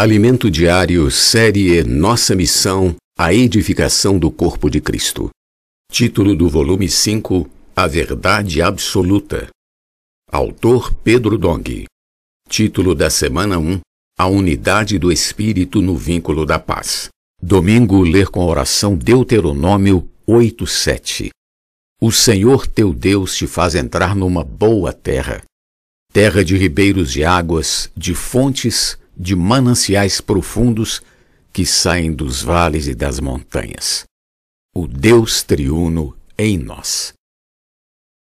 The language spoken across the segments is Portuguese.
Alimento Diário, série Nossa Missão, a Edificação do Corpo de Cristo. Título do volume 5, A Verdade Absoluta. Autor Pedro Dong. Título da semana 1, A Unidade do Espírito no Vínculo da Paz. Domingo, ler com a oração Deuteronômio 8 7 O Senhor teu Deus te faz entrar numa boa terra, terra de ribeiros de águas, de fontes de mananciais profundos que saem dos vales e das montanhas. O Deus triuno em nós.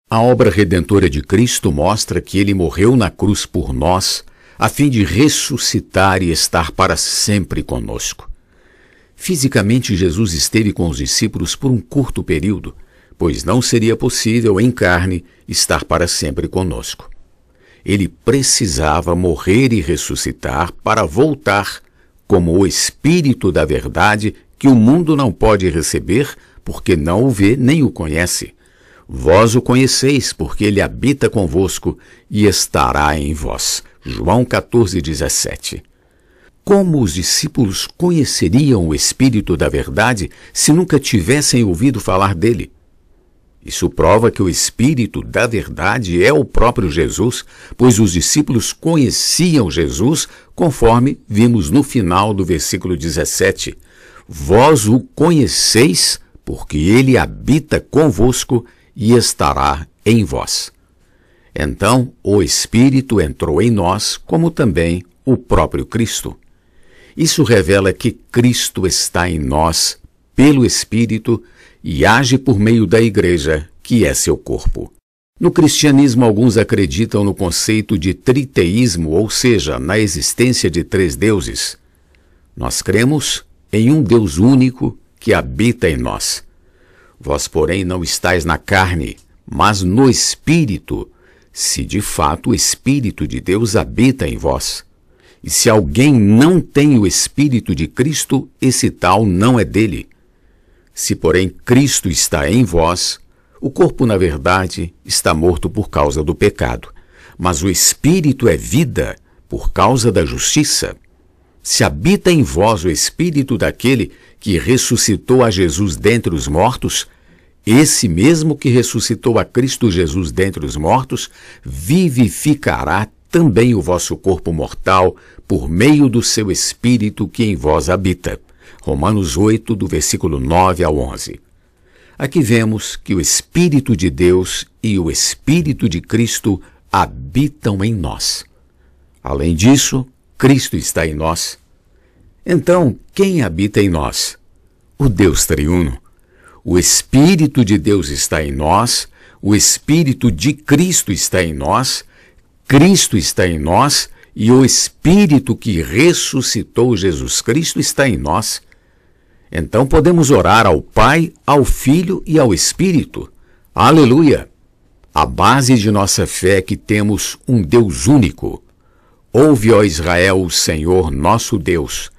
A obra redentora de Cristo mostra que ele morreu na cruz por nós, a fim de ressuscitar e estar para sempre conosco. Fisicamente, Jesus esteve com os discípulos por um curto período, pois não seria possível em carne estar para sempre conosco ele precisava morrer e ressuscitar para voltar como o Espírito da Verdade que o mundo não pode receber porque não o vê nem o conhece. Vós o conheceis, porque ele habita convosco e estará em vós. João 14, 17. Como os discípulos conheceriam o Espírito da Verdade se nunca tivessem ouvido falar dele? Isso prova que o Espírito da Verdade é o próprio Jesus, pois os discípulos conheciam Jesus, conforme vimos no final do versículo 17. Vós o conheceis, porque ele habita convosco e estará em vós. Então o Espírito entrou em nós, como também o próprio Cristo. Isso revela que Cristo está em nós pelo Espírito e age por meio da Igreja, que é seu corpo. No cristianismo, alguns acreditam no conceito de triteísmo, ou seja, na existência de três deuses. Nós cremos em um Deus único que habita em nós. Vós, porém, não estáis na carne, mas no Espírito, se de fato o Espírito de Deus habita em vós. E se alguém não tem o Espírito de Cristo, esse tal não é dele. Se, porém, Cristo está em vós, o corpo, na verdade, está morto por causa do pecado, mas o espírito é vida por causa da justiça. Se habita em vós o espírito daquele que ressuscitou a Jesus dentre os mortos, esse mesmo que ressuscitou a Cristo Jesus dentre os mortos, vivificará também o vosso corpo mortal por meio do seu espírito que em vós habita. Romanos 8, do versículo 9 ao 11. Aqui vemos que o Espírito de Deus e o Espírito de Cristo habitam em nós. Além disso, Cristo está em nós. Então, quem habita em nós? O Deus triuno. O Espírito de Deus está em nós, o Espírito de Cristo está em nós, Cristo está em nós e o Espírito que ressuscitou Jesus Cristo está em nós. Então podemos orar ao Pai, ao Filho e ao Espírito. Aleluia! A base de nossa fé é que temos um Deus único. Ouve, ó Israel, o Senhor nosso Deus.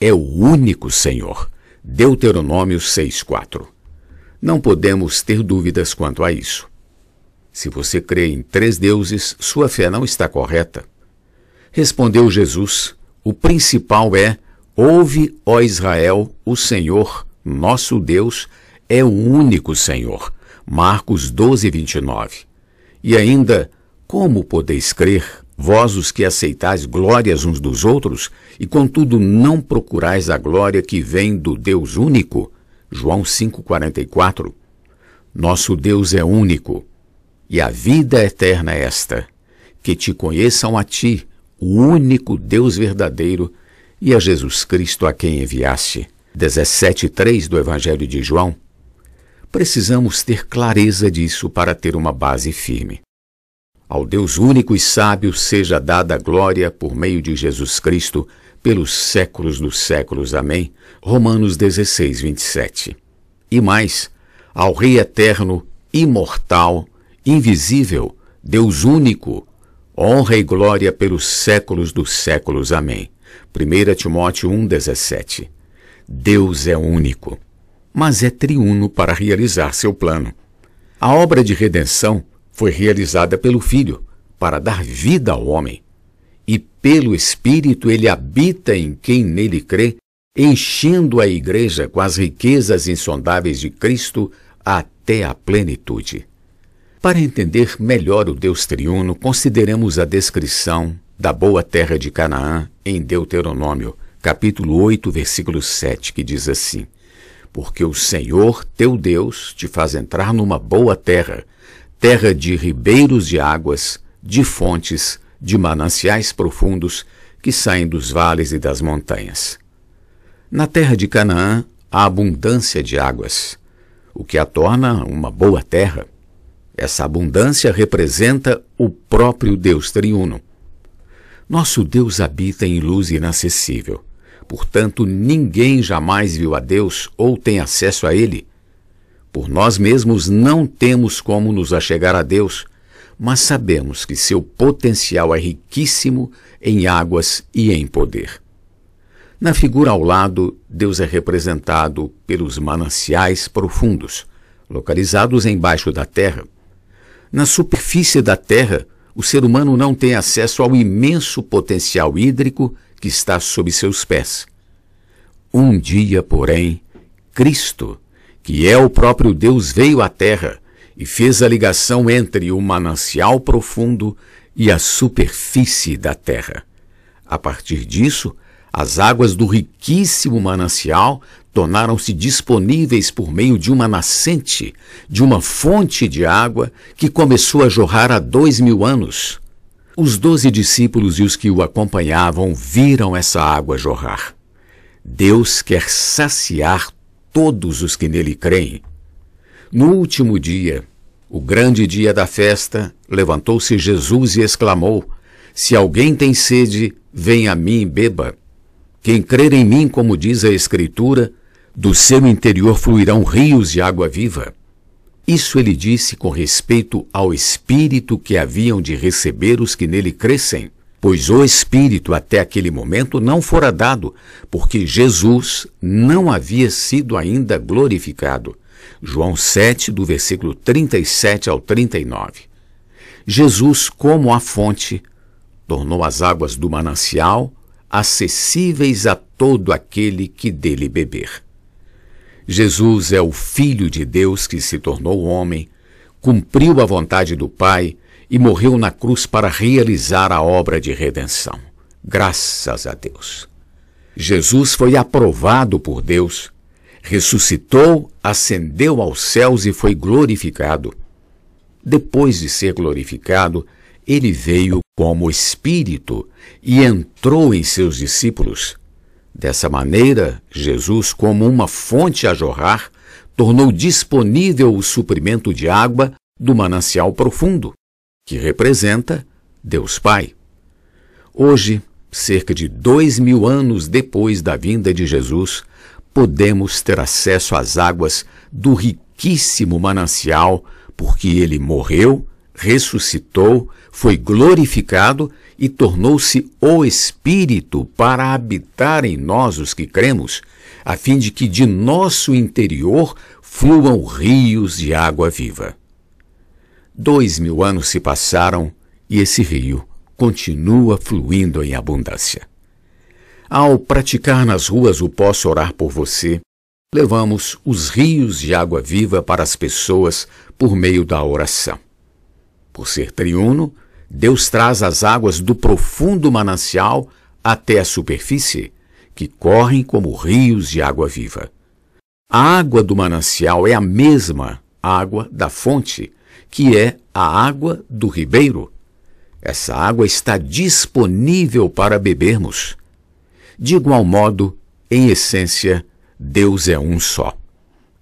É o único Senhor. Deuteronômio 6,4. Não podemos ter dúvidas quanto a isso. Se você crê em três deuses, sua fé não está correta. Respondeu Jesus: O principal é: Ouve, ó Israel, o Senhor, nosso Deus, é o único Senhor. Marcos 12, 29. E ainda, como podeis crer, vós os que aceitais glórias uns dos outros, e contudo não procurais a glória que vem do Deus único? João 5,44 Nosso Deus é único, e a vida eterna é esta, que te conheçam a ti, o único Deus verdadeiro, e a Jesus Cristo a quem enviaste. 17,3 do Evangelho de João. Precisamos ter clareza disso para ter uma base firme. Ao Deus único e sábio seja dada a glória por meio de Jesus Cristo, pelos séculos dos séculos. Amém. Romanos 16, 27. E mais, ao Rei eterno, imortal, invisível, Deus único, honra e glória pelos séculos dos séculos. Amém. 1 Timóteo 1,17 Deus é único, mas é triuno para realizar seu plano. A obra de redenção foi realizada pelo Filho, para dar vida ao homem. E pelo Espírito ele habita em quem nele crê, enchendo a Igreja com as riquezas insondáveis de Cristo até a plenitude. Para entender melhor o Deus triuno, consideremos a descrição da boa terra de Canaã em Deuteronômio, capítulo 8, versículo 7, que diz assim: Porque o Senhor teu Deus te faz entrar numa boa terra, terra de ribeiros de águas, de fontes, de mananciais profundos que saem dos vales e das montanhas. Na terra de Canaã há abundância de águas, o que a torna uma boa terra. Essa abundância representa o próprio Deus triuno. Nosso Deus habita em luz inacessível. Portanto, ninguém jamais viu a Deus ou tem acesso a Ele. Por nós mesmos não temos como nos achegar a Deus, mas sabemos que seu potencial é riquíssimo em águas e em poder. Na figura ao lado, Deus é representado pelos mananciais profundos, localizados embaixo da terra. Na superfície da Terra, o ser humano não tem acesso ao imenso potencial hídrico que está sob seus pés. Um dia, porém, Cristo, que é o próprio Deus, veio à Terra e fez a ligação entre o manancial profundo e a superfície da Terra. A partir disso, as águas do riquíssimo manancial tornaram-se disponíveis por meio de uma nascente, de uma fonte de água que começou a jorrar há dois mil anos. Os doze discípulos e os que o acompanhavam viram essa água jorrar. Deus quer saciar todos os que nele creem. No último dia, o grande dia da festa, levantou-se Jesus e exclamou: Se alguém tem sede, venha a mim e beba. Quem crer em mim, como diz a Escritura, do seu interior fluirão rios de água viva. Isso ele disse com respeito ao Espírito que haviam de receber os que nele crescem, pois o Espírito até aquele momento não fora dado, porque Jesus não havia sido ainda glorificado. João 7, do versículo 37 ao 39. Jesus, como a fonte, tornou as águas do manancial acessíveis a todo aquele que dele beber. Jesus é o Filho de Deus que se tornou homem, cumpriu a vontade do Pai e morreu na cruz para realizar a obra de redenção. Graças a Deus. Jesus foi aprovado por Deus, ressuscitou, ascendeu aos céus e foi glorificado. Depois de ser glorificado, ele veio como Espírito e entrou em seus discípulos. Dessa maneira, Jesus, como uma fonte a jorrar, tornou disponível o suprimento de água do manancial profundo, que representa Deus Pai. Hoje, cerca de dois mil anos depois da vinda de Jesus, podemos ter acesso às águas do riquíssimo manancial, porque ele morreu ressuscitou, foi glorificado e tornou-se o Espírito para habitar em nós os que cremos, a fim de que de nosso interior fluam rios de água viva. Dois mil anos se passaram e esse rio continua fluindo em abundância. Ao praticar nas ruas o Posso Orar por Você, levamos os rios de água viva para as pessoas por meio da oração. Por ser triuno, Deus traz as águas do profundo manancial até a superfície, que correm como rios de água viva. A água do manancial é a mesma água da fonte, que é a água do ribeiro. Essa água está disponível para bebermos. De igual modo, em essência, Deus é um só.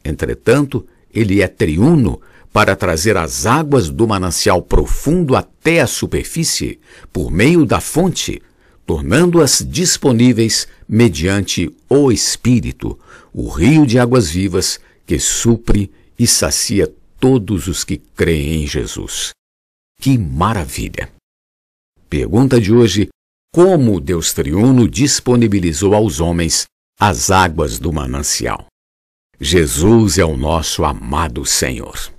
Entretanto, ele é triuno para trazer as águas do manancial profundo até a superfície por meio da fonte, tornando-as disponíveis mediante o Espírito, o rio de águas vivas que supre e sacia todos os que creem em Jesus. Que maravilha! Pergunta de hoje: Como Deus triuno disponibilizou aos homens as águas do manancial? Jesus é o nosso amado Senhor.